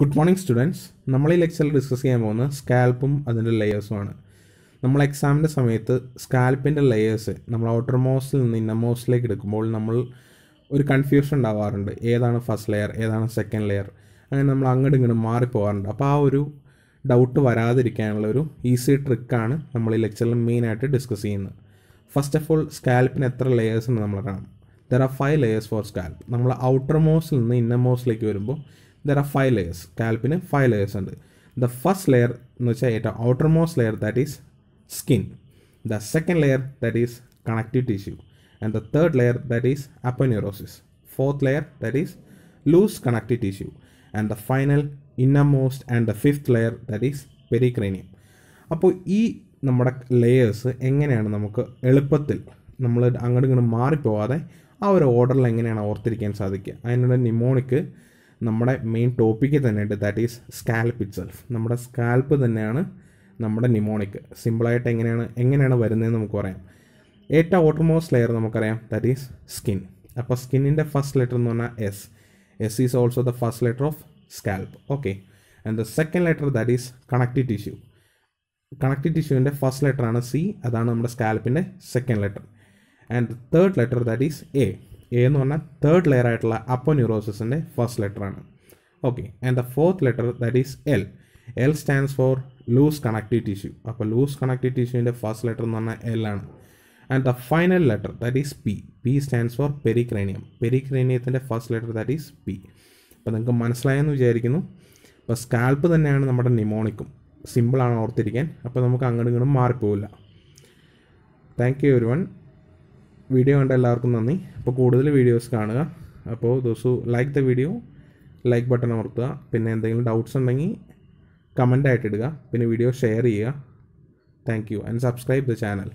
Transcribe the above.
good morning students നമ്മൾ ഈ ലെക്ചറിൽ ഡിസ്കസ് ചെയ്യാൻ പോകുന്ന സ്കാൽപ്പും അതിൻ്റെ ലെയേഴ്സുമാണ് നമ്മൾ എക്സാമിൻ്റെ സമയത്ത് സ്കാൽപ്പിൻ്റെ ലെയേഴ്സ് നമ്മൾ ഔട്ടർ മോസ്റ്റിൽ നിന്ന് ഇന്നർ മോസ്റ്റിലേക്ക് എടുക്കുമ്പോൾ നമ്മൾ ഒരു കൺഫ്യൂഷൻ ഉണ്ടാവാറുണ്ട് ഏതാണ് ഫസ്റ്റ് ലെയർ ഏതാണ് സെക്കൻഡ് ലെയർ അങ്ങനെ നമ്മൾ അങ്ങോട്ടും ഇങ്ങോട്ടും മാറിപ്പോകാറുണ്ട് അപ്പോൾ ആ ഒരു ഡൗട്ട് വരാതിരിക്കാനുള്ള ഒരു ഈസി ട്രിക്കാണ് നമ്മൾ ഈ ലെക്ചറിൽ മെയിനായിട്ട് ഡിസ്കസ് ചെയ്യുന്നത് ഫസ്റ്റ് ഓഫ് ഓൾ സ്കാൽപ്പിന് എത്ര ലെയേഴ്സ് എന്ന് നമ്മൾ കാണാം there are five layers for scalp നമ്മൾ ഔട്ടർ മോസ്റ്റിൽ നിന്ന് ഇന്നർ മോസ്റ്റിലേക്ക് വരുമ്പോൾ ദർ ആർ ഫൈവ് ലെയേഴ്സ് സ്കാൽപ്പിന് ഫൈവ് ലെയേഴ്സ് ഉണ്ട് ദ ഫസ്റ്റ് ലെയർ എന്ന് വെച്ചാൽ ഏറ്റവും outermost layer that is skin the second layer that is connective tissue and the third layer that is aponeurosis fourth layer that is loose connective tissue and the final innermost and the fifth layer that is pericranium അപ്പോൾ ഈ നമ്മുടെ layers എങ്ങനെയാണ് നമുക്ക് എളുപ്പത്തിൽ നമ്മൾ അങ്ങോട്ട് ഇങ്ങോട്ട് മാറിപ്പോവാതെ ആ ഒരു ഓർഡറിൽ എങ്ങനെയാണ് ഓർത്തിരിക്കാൻ സാധിക്കുക അതിനുള്ള നിമോണിക്ക് നമ്മുടെ മെയിൻ ടോപ്പിക്ക് തന്നെയുണ്ട് ദാറ്റ് ഈസ് സ്കാൽപ്പ് ഇറ്റ്സെൽഫ് നമ്മുടെ സ്കാൽപ്പ് തന്നെയാണ് നമ്മുടെ നിമോണിക് സിമ്പിളായിട്ട് എങ്ങനെയാണ് എങ്ങനെയാണ് വരുന്നതെന്ന് നമുക്ക് പറയാം ഏറ്റവും ഓട്ടർമോസ്റ്റ് ലെയർ നമുക്കറിയാം ദാറ്റ് ഈസ് സ്കിൻ അപ്പോൾ സ്കിന്നിൻ്റെ ഫസ്റ്റ് ലെറ്റർ എന്ന് പറഞ്ഞാൽ S S is also the first letter of scalp okay and the second letter that is connective tissue connective ടിഷ്യൂവിൻ്റെ ഫസ്റ്റ് ലെറ്റർ ആണ് സി അതാണ് നമ്മുടെ സ്കാൽപ്പിൻ്റെ second letter and third letter that is A A എന്ന് പറഞ്ഞാൽ third layer ആയിട്ടുള്ള അപ്പോ ന്യൂറോസിൻ്റെ ഫസ്റ്റ് ലെറ്റർ ആണ് okay and the fourth letter that is L L stands for loose connective tissue അപ്പോൾ ലൂസ് കണക്റ്റീവ് ടിഷ്യൂവിൻ്റെ ഫസ്റ്റ് ലെറ്റർ എന്ന് പറഞ്ഞാൽ എൽ ആണ് and the final letter that is P P stands for pericranium പെരിക്രേനിയത്തിൻ്റെ first letter that is P അപ്പോൾ നിങ്ങൾക്ക് മനസ്സിലായെന്ന് വിചാരിക്കുന്നു അപ്പോൾ സ്കാൽപ്പ് തന്നെയാണ് നമ്മുടെ നിമോണിക്കും സിമ്പിളാണ് ഓർത്തിരിക്കാൻ അപ്പോൾ നമുക്ക് അങ്ങോട്ടും ഇങ്ങോട്ടും മാറിപ്പോവില്ല thank you everyone video കണ്ട എല്ലാവർക്കും നന്ദി അപ്പോൾ കൂടുതൽ വീഡിയോസ് കാണുക അപ്പോൾ ദോസു like the video like button അമർത്തുക പിന്നെ എന്തെങ്കിലും ഡൗട്ട്സ് ഉണ്ടെങ്കിൽ കമൻ്റ് ആയിട്ട് ഇടുക പിന്നെ വീഡിയോ ഷെയർ ചെയ്യുക thank you and subscribe the channel